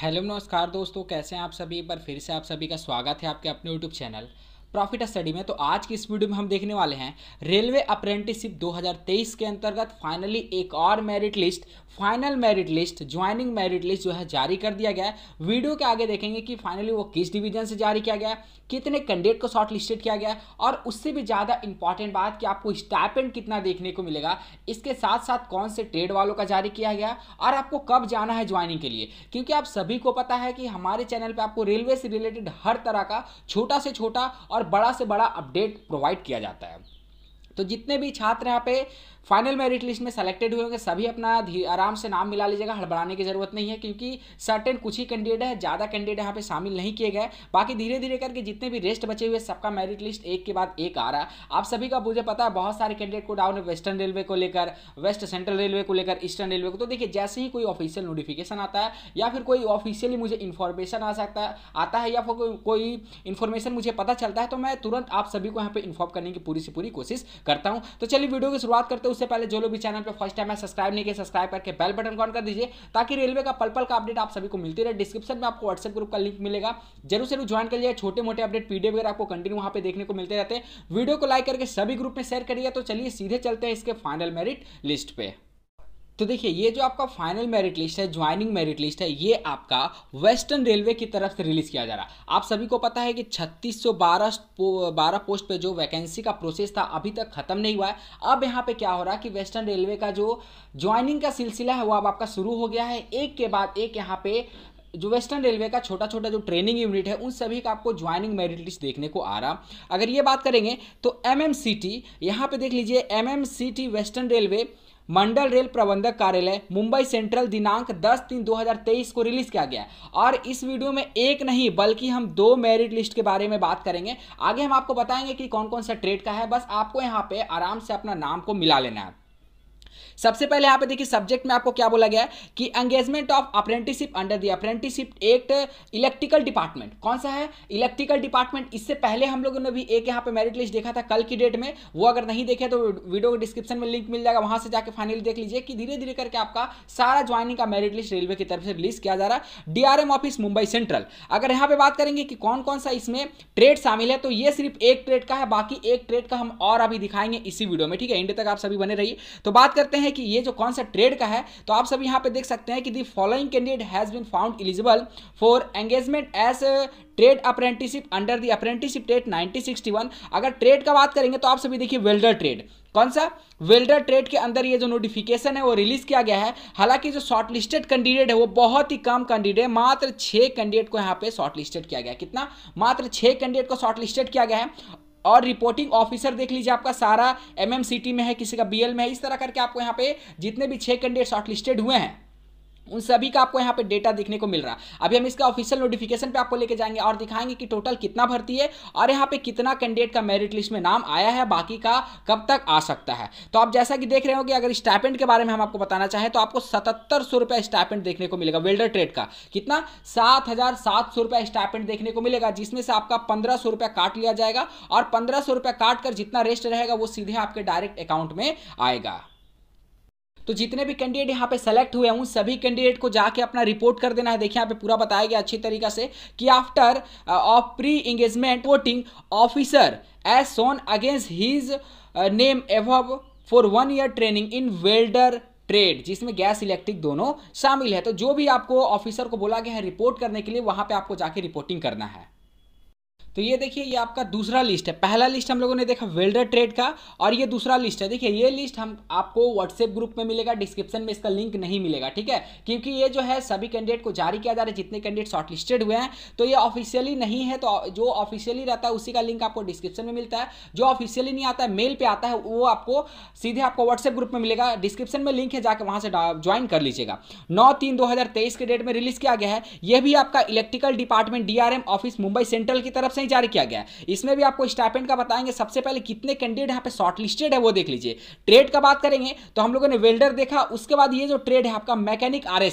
hello नमस्कार दोस्तों कैसे हैं आप सभी पर फिर से आप सभी का स्वागत है आपके अपने यूट्यूब चैनल प्रॉफिट स्टडी में तो आज की इस वीडियो में हम देखने वाले हैं रेलवे अप्रेंटिसशिप 2023 के अंतर्गत फाइनली एक और merit list final merit list joining merit list जो है जारी कर दिया गया है वीडियो के आगे देखेंगे कि फाइनली वो किस डिवीजन से जारी किया गया कितने कैंडिडेट को शॉर्ट लिस्टेड किया गया और उससे भी ज़्यादा इंपॉर्टेंट बात कि आपको स्टैपेंट कितना देखने को मिलेगा इसके साथ साथ कौन से ट्रेड वालों का जारी किया गया और आपको कब जाना है ज्वाइनिंग के लिए क्योंकि आप सभी को पता है कि हमारे चैनल पर आपको रेलवे से रिलेटेड हर तरह का छोटा से छोटा और और बड़ा से बड़ा अपडेट प्रोवाइड किया जाता है तो जितने भी छात्र यहाँ पे फाइनल मेरिट लिस्ट में सेलेक्टेड हुए होंगे सभी अपना आराम से नाम मिला लीजिएगा हड़बड़ाने की जरूरत नहीं है क्योंकि सर्टेन कुछ ही कैंडिडेट है ज़्यादा कैंडिडेट यहाँ पे शामिल नहीं किए गए बाकी धीरे धीरे करके जितने भी रेस्ट बचे हुए सबका मेरिट लिस्ट एक के बाद एक आ रहा है आप सभी का मुझे पता है बहुत सारे कैंडिडेट को डाउन वेस्टर्न रेलवे को लेकर वेस्ट सेंट्रल रेलवे को लेकर ईस्टर्न रेलवे को तो देखिए जैसे ही कोई ऑफिशियल नोटिफिकेशन आता है या फिर कोई ऑफिशियली मुझे इन्फॉर्मेशन आ सकता है आता है या फिर कोई इन्फॉर्मेशन मुझे पता चलता है तो मैं तुरंत आप सभी को यहाँ पे इन्फॉर्म करने की पूरी से पूरी कोशिश करता हूँ तो चलिए वीडियो की शुरुआत करते हैं उससे पहले जो लोग भी चैनल पर फर्स्ट टाइम है सब्सक्राइब नहीं किया सब्सक्राइब करके बेल बटन ऑन कर दीजिए ताकि रेलवे का पल पल का अपडेट आप सभी को मिलती रहे डिस्क्रिप्शन में आपको व्हाट्सएप ग्रुप का लिंक मिलेगा जरूर जरूर ज्वाइन कर लिया छोटे मोटे अपडेट पीडीएफ वगैरह आपको कंटिन्यू वहां पर देखने को मिलते रहते हैं वीडियो को लाइक करके सभी ग्रुप में शेयर करिए तो चलिए सीधे चलते हैं इसके फाइनल मेरिट लिस्ट पर तो देखिए ये जो आपका फाइनल मेरिट लिस्ट है ज्वाइनिंग मेरिट लिस्ट है ये आपका वेस्टर्न रेलवे की तरफ से रिलीज किया जा रहा है आप सभी को पता है कि 3612 बारह बारह पोस्ट पे जो वैकेंसी का प्रोसेस था अभी तक खत्म नहीं हुआ है अब यहाँ पे क्या हो रहा है कि वेस्टर्न रेलवे का जो ज्वाइनिंग का सिलसिला है वो अब आपका शुरू हो गया है एक के बाद एक यहाँ पे जो वेस्टर्न रेलवे का छोटा छोटा जो ट्रेनिंग यूनिट है उन सभी का आपको ज्वाइनिंग मेरिट लिस्ट देखने को आ रहा अगर ये बात करेंगे तो एम एम सी टी यहाँ पे देख लीजिए M M C T western railway मंडल रेल प्रबंधक कार्यालय मुंबई सेंट्रल दिनांक 10 तीन 2023 को रिलीज किया गया और इस वीडियो में एक नहीं बल्कि हम दो मेरिट लिस्ट के बारे में बात करेंगे आगे हम आपको बताएंगे कि कौन कौन सा ट्रेड का है बस आपको यहाँ पे आराम से अपना नाम को मिला लेना है सबसे पहले यहाँ पे देखिए सब्जेक्ट में आपको क्या बोला गया है कि engagement of apprenticeship under the apprenticeship act electrical department कौन सा है इलेक्ट्रिकल डिपार्टमेंट इससे पहले हम लोगों ने भी एक यहाँ पे मेरिट लिस्ट देखा था कल की डेट में वो अगर नहीं देखे तो वीडियो के डिस्क्रिप्शन में लिंक मिल जाएगा वहां से जाकर फाइनली देख लीजिए कि धीरे धीरे करके आपका सारा ज्वाइनिंग का मेरिट लिस्ट रेलवे की तरफ से रिलीज किया जा रहा है डीआरएम ऑफिस मुंबई सेंट्रल अगर यहाँ पे बात करेंगे कि कौन कौन सा इसमें ट्रेड शामिल है तो ये सिर्फ एक ट्रेड का है बाकी एक ट्रेड का हम और अभी दिखाएंगे इसी वीडियो में ठीक है एंड तक आप सभी बने रहिए तो बात करते करते हैं कि ये जो कौन सा ट्रेड का है तो आप सब यहाँ पे देख सकते हैं कि the following candidate has been found eligible for engagement as trade apprenticeship under the apprenticeship trade 1961 अगर ट्रेड का बात करेंगे तो आप सभी देखिए वेल्डर ट्रेड कौन सा वेल्डर ट्रेड के अंदर ये जो नोटिफिकेशन है वो रिलीज किया गया है हालांकि जो शॉर्टलिस्टेड कैंडिडेट है वो बहुत ही कम कैंडिडेट मात्र छह कैंडिडेट को यहां पे शॉर्टलिस्टेड किया गया है कितना मात्र छह कैंडिडेट को शॉर्टलिस्टेड किया गया है और रिपोर्टिंग ऑफिसर देख लीजिए आपका सारा एमएमसीटी में है किसी का बीएल में है इस तरह करके आपको यहाँ पे जितने भी छः कैंडिडेट शॉर्टलिस्टेड हुए हैं उन सभी का आपको यहाँ पे डेटा देखने को मिल रहा है अभी हम इसका ऑफिशियल नोटिफिकेशन पे आपको लेके जाएंगे और दिखाएंगे कि टोटल कितना भर्ती है और यहाँ पे कितना कैंडिडेट का मेरिट लिस्ट में नाम आया है बाकी का कब तक आ सकता है तो आप जैसा कि देख रहे हो कि अगर स्टैपेंट के बारे में हम आपको बताना चाहें तो आपको सतहत्तर सौ रुपया देखने को मिलेगा वेल्डर ट्रेड का कितना सात हजार सात सौ रुपया देखने को मिलेगा जिसमें से आपका पंद्रह सौ रुपया काट लिया जाएगा और पंद्रह सौ रुपया काट कर जितना रेस्ट रहेगा वो सीधे आपके डायरेक्ट अकाउंट में आएगा तो जितने भी कैंडिडेट यहाँ पे सेलेक्ट हुए उन सभी कैंडिडेट को जाके अपना रिपोर्ट कर देना है देखिए यहाँ पे पूरा बताया गया अच्छी तरीका से कि after of pre engagement voting officer as shown against his name above for one year training in welder trade जिसमें गैस इलेक्ट्रिक दोनों शामिल है तो जो भी आपको ऑफिसर को बोला गया है रिपोर्ट करने के लिए वहां पे आपको जाके रिपोर्टिंग करना है तो ये देखिए ये आपका दूसरा लिस्ट है पहला लिस्ट हम लोगों ने देखा वेल्डर ट्रेड का और ये दूसरा लिस्ट है देखिए ये लिस्ट हम आपको व्हाट्सएप ग्रुप में मिलेगा डिस्क्रिप्शन में इसका लिंक नहीं मिलेगा ठीक है क्योंकि ये जो है सभी कैंडिडेट को जारी किया जा रहा है जितने कैंडिडेट शॉर्ट लिस्टेड हुए हैं तो ये ऑफिशियली नहीं है तो जो ऑफिशियली रहता है उसी का लिंक आपको डिस्क्रिप्शन में मिलता है जो ऑफिशियली नहीं आता है मेल पर आता है वो आपको सीधे आपको व्हाट्सएप ग्रुप में मिलेगा डिस्क्रिप्शन में लिंक है जाकर वहाँ से ज्वाइन कर लीजिएगा नौ तीन दो के डेट में रिलीज किया गया है यह भी आपका electrical department DRM office Mumbai central की तरफ से नोटिस जारी किया गया है इसमें भी आपको स्टाइपेंड का बताएंगे सबसे पहले कितने कैंडिडेट यहाँ पे शॉर्टलिस्टेड है वो देख लीजिए ट्रेड का बात करेंगे तो हम लोगों ने वेल्डर देखा उसके बाद ये जो ट्रेड है आपका मैकेनिक आर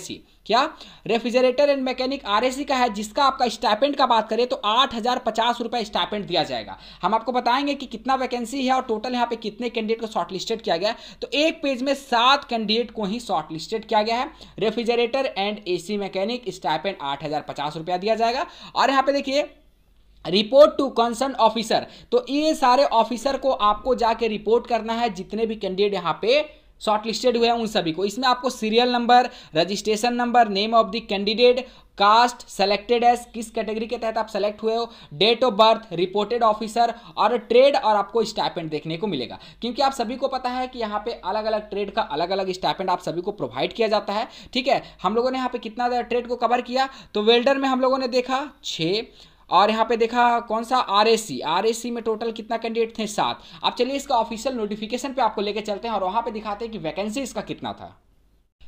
क्या रेफ्रिजरेटर एंड मैकेनिक आर का है जिसका आपका स्टाइपेंड का बात करें तो आठ हजार पचास दिया जाएगा हम आपको बताएंगे कि कितना वैकेंसी है और टोटल यहाँ पे कितने कैंडिडेट को शॉर्टलिस्टेड किया गया तो एक पेज में सात कैंडिडेट को ही शॉर्टलिस्टेड किया गया है refrigerator and AC mechanic stipend आठ रुपया दिया जाएगा और यहाँ पे देखिए रिपोर्ट टू कंसर्न ऑफिसर तो ये सारे ऑफिसर को आपको जाके रिपोर्ट करना है जितने भी कैंडिडेट यहाँ पे शॉर्टलिस्टेड हुए हैं उन सभी को इसमें आपको serial number registration number name of the candidate caste selected as किस कैटेगरी के तहत आप सेलेक्ट हुए हो date of birth reported officer और ट्रेड और आपको स्टाइपेंड देखने को मिलेगा क्योंकि आप सभी को पता है कि यहाँ पे अलग अलग ट्रेड का अलग अलग स्टाइपेंड आप सभी को प्रोवाइड किया जाता है ठीक है हम लोगों ने यहाँ पे कितना ट्रेड को कवर किया तो वेल्डर में हम लोगों ने देखा छः और यहाँ पे देखा कौन सा आर सी में टोटल कितना कैंडिडेट थे सात आप चलिए इसका ऑफिशियल नोटिफिकेशन पे आपको लेके चलते हैं और वहाँ पे दिखाते हैं कि वैकेंसी इसका कितना था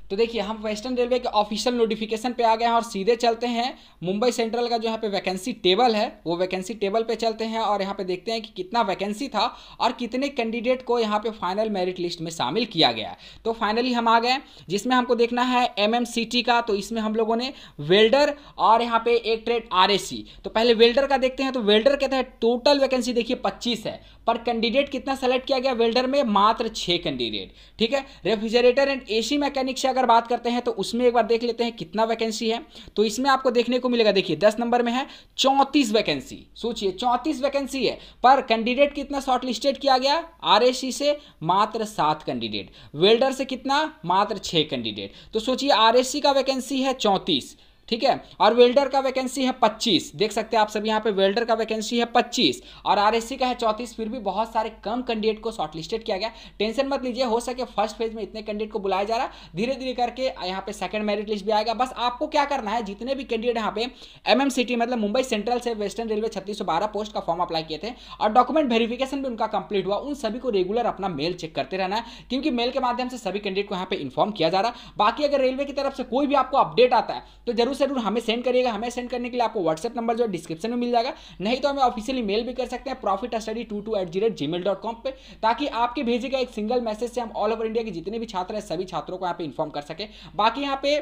तो देखिए हम वेस्टर्न रेलवे के ऑफिशियल नोटिफिकेशन पे आ गए हैं और सीधे चलते हैं मुंबई सेंट्रल का जो यहाँ पे वैकेंसी टेबल है वो वैकेंसी टेबल पे चलते हैं और यहाँ पे देखते हैं कि कितना वैकेंसी था और कितने कैंडिडेट को यहाँ पे फाइनल मेरिट लिस्ट में शामिल किया गया तो फाइनली हम आ गए जिसमें हमको देखना है एम का तो इसमें हम लोगों ने वेल्डर और यहाँ पे एक ट्रेड आर तो पहले वेल्डर का देखते हैं तो वेल्डर के तहत टोटल वैकेंसी देखिए पच्चीस है पर कैंडिडेट कितना सेलेक्ट किया गया वेल्डर में मात्र छः कैंडिडेट ठीक है रेफ्रिजरेटर एंड ए मैकेनिक से अगर बात करते हैं तो उसमें एक बार देख लेते हैं कितना वैकेंसी है तो इसमें आपको देखने को मिलेगा देखिए दस नंबर में है चौंतीस वैकेंसी सोचिए चौंतीस वैकेंसी है पर कैंडिडेट कितना शॉर्टलिस्टेड किया गया आर से मात्र सात कैंडिडेट वेल्डर से कितना मात्र छः कैंडिडेट तो सोचिए आर का वैकेंसी है चौंतीस ठीक है और वेल्डर का वैकेंसी है 25 देख सकते हैं आप सब यहाँ पे वेल्डर का वैकेंसी है 25 और आरएससी का है 34 फिर भी बहुत सारे कम कैंडिडेट को शॉर्टलिस्टेड किया गया टेंशन मत लीजिए हो सके फर्स्ट फेज में इतने कैंडिडेट को बुलाया जा रहा है धीरे धीरे करके यहाँ पे सेकंड मेरिट लिस्ट भी आएगा बस आपको क्या करना है जितने भी कैंडिडेट यहाँ पे एम मतलब मुंबई सेंट्रल से वेस्टर्न रेलवे छत्तीस पोस्ट का फॉर्म अप्लाई किए थे और डॉक्यूमेंट वेरिफिकेशन भी उनका कंप्लीट हुआ उन सभी को रेगुलर अपना मेल चेक करते रहना है क्योंकि मेल के माध्यम से सभी कैंडिडेट को यहाँ पे इन्फॉर्म किया जा रहा है बाकी अगर रेलवे की तरफ से कोई भी आपको अपडेट आता है तो जरूर ज़रूर हमें सेंड करिएगा हमें सेंड करने के लिए आपको व्हाट्सएप नंबर जो डिस्क्रिप्शन में मिल जाएगा नहीं तो हमें ऑफिशियली मेल भी कर सकते हैं profit study two two eight G rate gmail dot com पर ताकि आपके भेजे गए एक सिंगल मैसेज से हम ऑल ओवर इंडिया के जितने भी छात्र हैं सभी छात्रों को यहाँ पे इन्फॉर्म कर सके बाकी यहाँ पे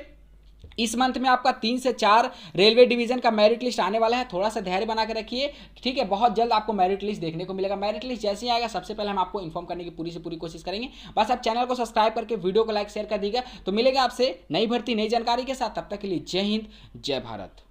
इस मंथ में आपका तीन से चार रेलवे डिवीजन का मेरिट लिस्ट आने वाला है थोड़ा सा धैर्य बना के रखिए ठीक है बहुत जल्द आपको मेरिट लिस्ट देखने को मिलेगा मेरिट लिस्ट जैसे ही आएगा सबसे पहले हम आपको इन्फॉर्म करने की पूरी से पूरी कोशिश करेंगे बस आप चैनल को सब्सक्राइब करके वीडियो को लाइक शेयर कर दीजिएगा तो मिलेगा आपसे नई भर्ती नई जानकारी के साथ तब तक के लिए जय हिंद जय भारत